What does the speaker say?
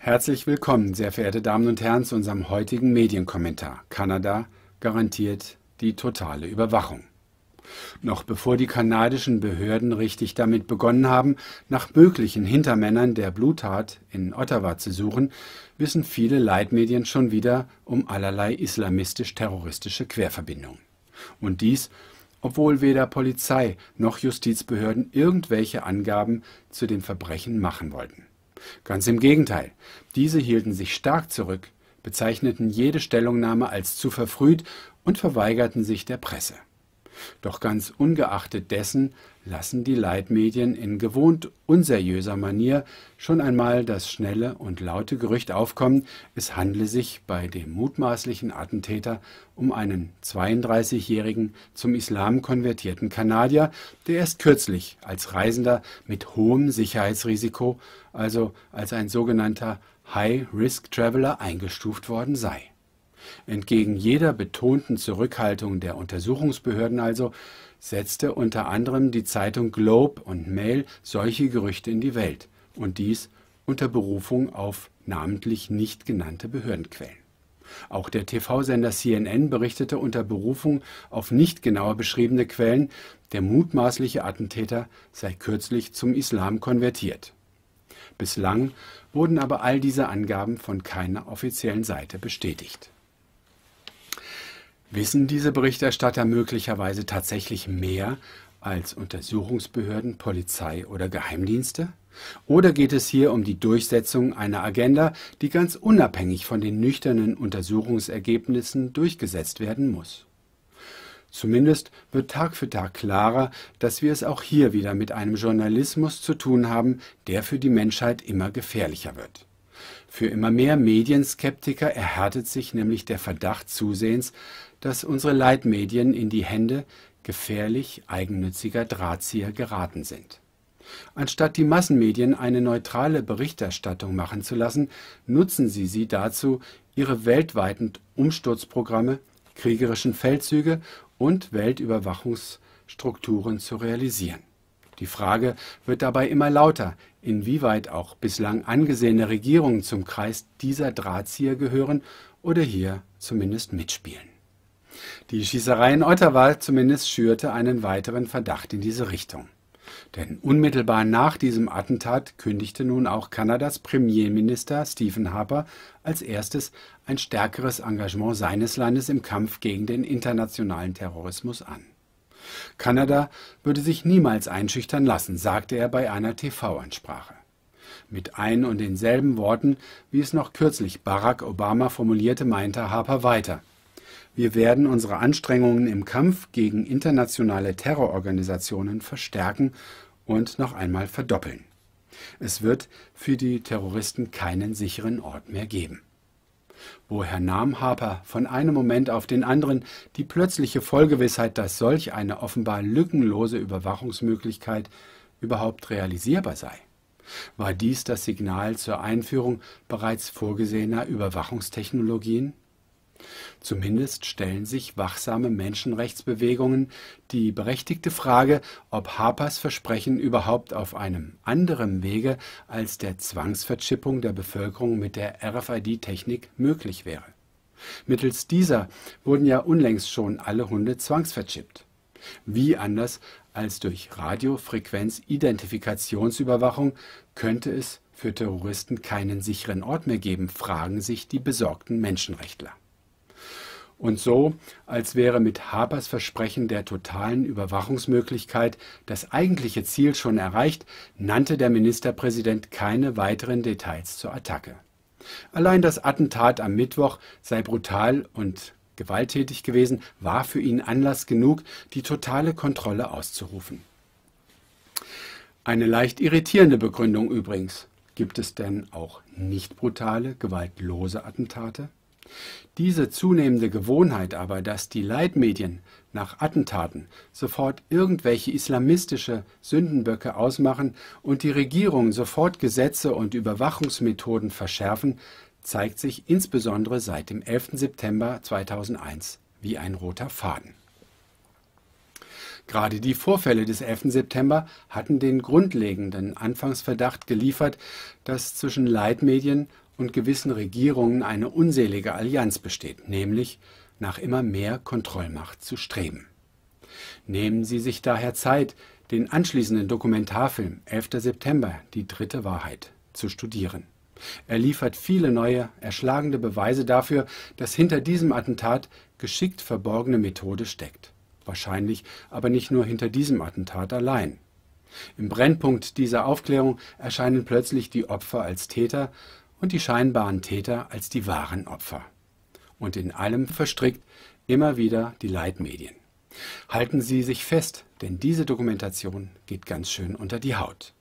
Herzlich willkommen, sehr verehrte Damen und Herren, zu unserem heutigen Medienkommentar. Kanada garantiert die totale Überwachung. Noch bevor die kanadischen Behörden richtig damit begonnen haben, nach möglichen Hintermännern der Bluttat in Ottawa zu suchen, wissen viele Leitmedien schon wieder um allerlei islamistisch-terroristische Querverbindungen. Und dies, obwohl weder Polizei noch Justizbehörden irgendwelche Angaben zu den Verbrechen machen wollten. Ganz im Gegenteil, diese hielten sich stark zurück, bezeichneten jede Stellungnahme als zu verfrüht und verweigerten sich der Presse doch ganz ungeachtet dessen lassen die Leitmedien in gewohnt unseriöser Manier schon einmal das schnelle und laute Gerücht aufkommen, es handle sich bei dem mutmaßlichen Attentäter um einen 32-jährigen zum Islam konvertierten Kanadier, der erst kürzlich als Reisender mit hohem Sicherheitsrisiko, also als ein sogenannter High-Risk-Traveler eingestuft worden sei Entgegen jeder betonten Zurückhaltung der Untersuchungsbehörden also setzte unter anderem die Zeitung Globe und Mail solche Gerüchte in die Welt und dies unter Berufung auf namentlich nicht genannte Behördenquellen. Auch der TV-Sender CNN berichtete unter Berufung auf nicht genauer beschriebene Quellen, der mutmaßliche Attentäter sei kürzlich zum Islam konvertiert. Bislang wurden aber all diese Angaben von keiner offiziellen Seite bestätigt. Wissen diese Berichterstatter möglicherweise tatsächlich mehr als Untersuchungsbehörden, Polizei oder Geheimdienste? Oder geht es hier um die Durchsetzung einer Agenda, die ganz unabhängig von den nüchternen Untersuchungsergebnissen durchgesetzt werden muss? Zumindest wird Tag für Tag klarer, dass wir es auch hier wieder mit einem Journalismus zu tun haben, der für die Menschheit immer gefährlicher wird. Für immer mehr Medienskeptiker erhärtet sich nämlich der Verdacht zusehends, dass unsere Leitmedien in die Hände gefährlich eigennütziger Drahtzieher geraten sind. Anstatt die Massenmedien eine neutrale Berichterstattung machen zu lassen, nutzen sie sie dazu, ihre weltweiten Umsturzprogramme, kriegerischen Feldzüge und Weltüberwachungsstrukturen zu realisieren die Frage wird dabei immer lauter, inwieweit auch bislang angesehene Regierungen zum Kreis dieser Drahtzieher gehören oder hier zumindest mitspielen. Die Schießerei in Ottawa zumindest schürte einen weiteren Verdacht in diese Richtung. Denn unmittelbar nach diesem Attentat kündigte nun auch Kanadas Premierminister Stephen Harper als erstes ein stärkeres Engagement seines Landes im Kampf gegen den internationalen Terrorismus an. Kanada würde sich niemals einschüchtern lassen, sagte er bei einer TV-Ansprache. Mit ein und denselben Worten, wie es noch kürzlich Barack Obama formulierte, meinte Harper weiter. Wir werden unsere Anstrengungen im Kampf gegen internationale Terrororganisationen verstärken und noch einmal verdoppeln. Es wird für die Terroristen keinen sicheren Ort mehr geben wo Herr Harper von einem Moment auf den anderen die plötzliche Vollgewissheit, dass solch eine offenbar lückenlose Überwachungsmöglichkeit überhaupt realisierbar sei. War dies das Signal zur Einführung bereits vorgesehener Überwachungstechnologien? Zumindest stellen sich wachsame Menschenrechtsbewegungen die berechtigte Frage, ob Harpers Versprechen überhaupt auf einem anderen Wege als der Zwangsverchippung der Bevölkerung mit der RFID-Technik möglich wäre. Mittels dieser wurden ja unlängst schon alle Hunde zwangsverchippt. Wie anders als durch Radiofrequenz-Identifikationsüberwachung könnte es für Terroristen keinen sicheren Ort mehr geben, fragen sich die besorgten Menschenrechtler und so, als wäre mit Habers Versprechen der totalen Überwachungsmöglichkeit das eigentliche Ziel schon erreicht, nannte der Ministerpräsident keine weiteren Details zur Attacke. Allein das Attentat am Mittwoch sei brutal und gewalttätig gewesen, war für ihn Anlass genug, die totale Kontrolle auszurufen. Eine leicht irritierende Begründung übrigens. Gibt es denn auch nicht brutale, gewaltlose Attentate? Diese zunehmende Gewohnheit aber, dass die Leitmedien nach Attentaten sofort irgendwelche islamistische Sündenböcke ausmachen und die Regierungen sofort Gesetze und Überwachungsmethoden verschärfen, zeigt sich insbesondere seit dem 11. September 2001 wie ein roter Faden. Gerade die Vorfälle des 11. September hatten den grundlegenden Anfangsverdacht geliefert, dass zwischen Leitmedien und gewissen Regierungen eine unselige Allianz besteht, nämlich nach immer mehr Kontrollmacht zu streben. Nehmen Sie sich daher Zeit, den anschließenden Dokumentarfilm 11. September, die dritte Wahrheit, zu studieren. Er liefert viele neue, erschlagende Beweise dafür, dass hinter diesem Attentat geschickt verborgene Methode steckt. Wahrscheinlich aber nicht nur hinter diesem Attentat allein. Im Brennpunkt dieser Aufklärung erscheinen plötzlich die Opfer als Täter und die scheinbaren Täter als die wahren Opfer. Und in allem verstrickt immer wieder die Leitmedien. Halten Sie sich fest, denn diese Dokumentation geht ganz schön unter die Haut.